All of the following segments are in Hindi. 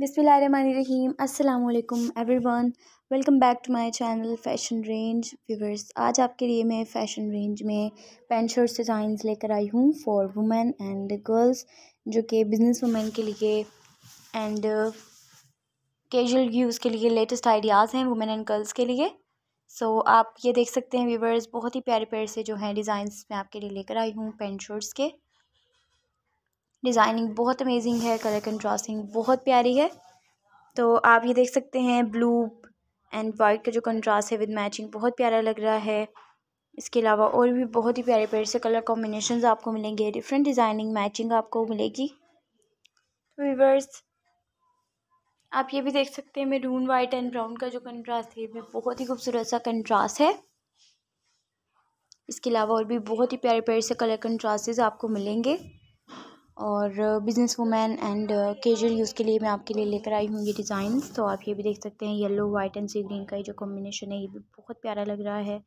बिसमीम every everyone welcome back to my channel fashion range viewers आज आपके लिए मैं फ़ैशन रेंज में पेंट शर्ट डिज़ाइंस लेकर आई हूँ फॉर वुमेन एंड गर्ल्स जो कि बिज़नेस वुमेन के लिए एंड कैजुअल यूज़ के लिए लेटेस्ट आइडियाज़ हैं वुमेन एंड गर्ल्स के लिए सो so, आप ये देख सकते हैं व्यूवर्स बहुत ही प्यारे प्यारे से जो हैं डिज़ाइंस मैं आपके लिए लेकर आई हूँ पेंट शर्ट्स के डिज़ाइनिंग बहुत अमेजिंग है कलर कंट्रास्टिंग बहुत प्यारी है तो आप ये देख सकते हैं ब्लू एंड वाइट का जो कंट्रास्ट है विद मैचिंग बहुत प्यारा लग रहा है इसके अलावा और भी बहुत ही प्यारे प्यारे से कलर कॉम्बिनेशन आपको मिलेंगे डिफरेंट डिज़ाइनिंग मैचिंग आपको मिलेगी रिवर्स तो आप ये भी देख सकते हैं मेरून वाइट एंड ब्राउन का जो कंट्रास्ट है ये भी बहुत ही खूबसूरत सा कंट्रास्ट है इसके अलावा और भी बहुत ही प्यारे प्यारे से कलर कंट्रास्टेज आपको मिलेंगे और business women and casual use के लिए मैं आपके लिए लेकर आई हूँ ये डिज़ाइन तो आप ये भी देख सकते हैं yellow white and sea green का ये जो कॉम्बिनेशन है ये भी बहुत प्यारा लग रहा है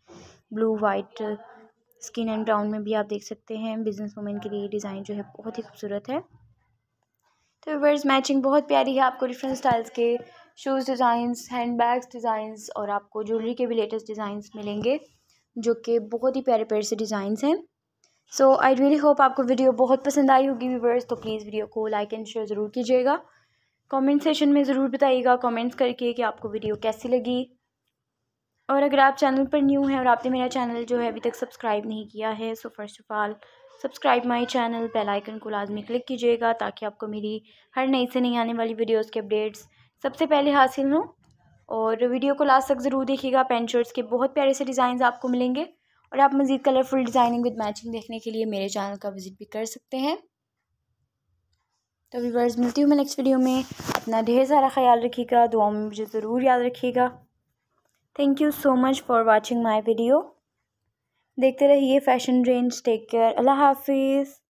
blue white skin and brown में भी आप देख सकते हैं बिज़नेस वूमेन के लिए ये डिज़ाइन जो है बहुत ही खूबसूरत है तो वर्स मैचिंग बहुत प्यारी है आपको डिफरेंट स्टाइल्स के shoes designs hand bags designs और आपको ज्वेलरी के भी लेटेस्ट डिज़ाइंस मिलेंगे जो कि बहुत ही प्यारे प्यारे से डिज़ाइंस हैं सो आई रियली होप आपको वीडियो बहुत पसंद आई होगी व्यूवर्स तो प्लीज़ वीडियो को लाइक एंड शेयर ज़रूर कीजिएगा कमेंट सेशन में ज़रूर बताइएगा कमेंट्स करके कि आपको वीडियो कैसी लगी और अगर आप चैनल पर न्यू हैं और आपने मेरा चैनल जो है अभी तक सब्सक्राइब नहीं किया है so first of all subscribe my channel bell icon को लाजमी क्लिक कीजिएगा ताकि आपको मेरी हर नई से नई आने वाली वीडियोस के अपडेट्स सबसे पहले हासिल हों और वीडियो को लास्ट तक ज़रूर देखिएगा पेंट शर्ट्स के बहुत प्यारे से डिज़ाइन आपको मिलेंगे और आप मज़ीद कलरफुल डिज़ाइनिंग विद मैचिंग देखने के लिए मेरे चैनल का विज़िट भी कर सकते हैं तो व्यूवर्स मिलती हूँ मैं नेक्स्ट वीडियो में अपना ढेर सारा ख्याल रखिएगा दुआ में मुझे ज़रूर याद रखिएगा thank you so much for watching my video देखते रहिए फैशन रेंज टेक केयर अल्लाह हाफिज़